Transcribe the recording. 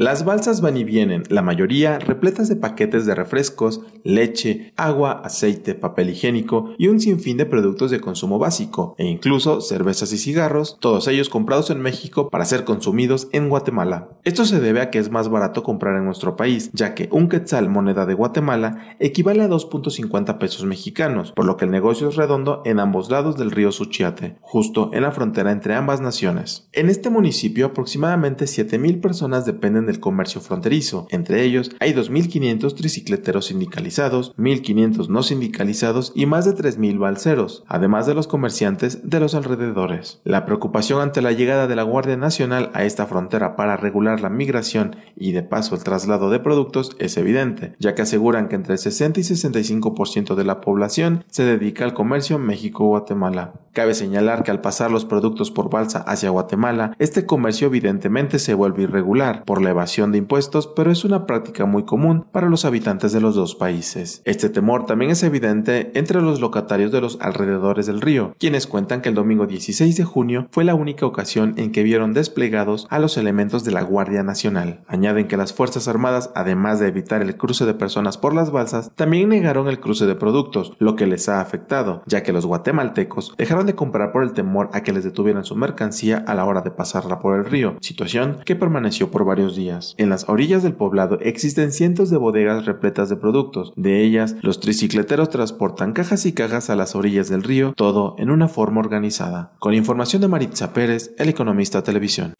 Las balsas van y vienen, la mayoría repletas de paquetes de refrescos, leche, agua, aceite, papel higiénico y un sinfín de productos de consumo básico, e incluso cervezas y cigarros, todos ellos comprados en México para ser consumidos en Guatemala. Esto se debe a que es más barato comprar en nuestro país, ya que un quetzal moneda de Guatemala equivale a 2.50 pesos mexicanos, por lo que el negocio es redondo en ambos lados del río Suchiate, justo en la frontera entre ambas naciones. En este municipio aproximadamente 7.000 personas dependen del comercio fronterizo. Entre ellos, hay 2.500 tricicleteros sindicalizados, 1.500 no sindicalizados y más de 3.000 balseros, además de los comerciantes de los alrededores. La preocupación ante la llegada de la Guardia Nacional a esta frontera para regular la migración y de paso el traslado de productos es evidente, ya que aseguran que entre el 60 y 65% de la población se dedica al comercio México-Guatemala. Cabe señalar que al pasar los productos por balsa hacia Guatemala, este comercio evidentemente se vuelve irregular por la evasión de impuestos, pero es una práctica muy común para los habitantes de los dos países. Este temor también es evidente entre los locatarios de los alrededores del río, quienes cuentan que el domingo 16 de junio fue la única ocasión en que vieron desplegados a los elementos de la Guardia Nacional. Añaden que las Fuerzas Armadas, además de evitar el cruce de personas por las balsas, también negaron el cruce de productos, lo que les ha afectado, ya que los guatemaltecos dejaron de comprar por el temor a que les detuvieran su mercancía a la hora de pasarla por el río, situación que permaneció por varios en las orillas del poblado existen cientos de bodegas repletas de productos. De ellas, los tricicleteros transportan cajas y cajas a las orillas del río, todo en una forma organizada. Con información de Maritza Pérez, el economista televisión.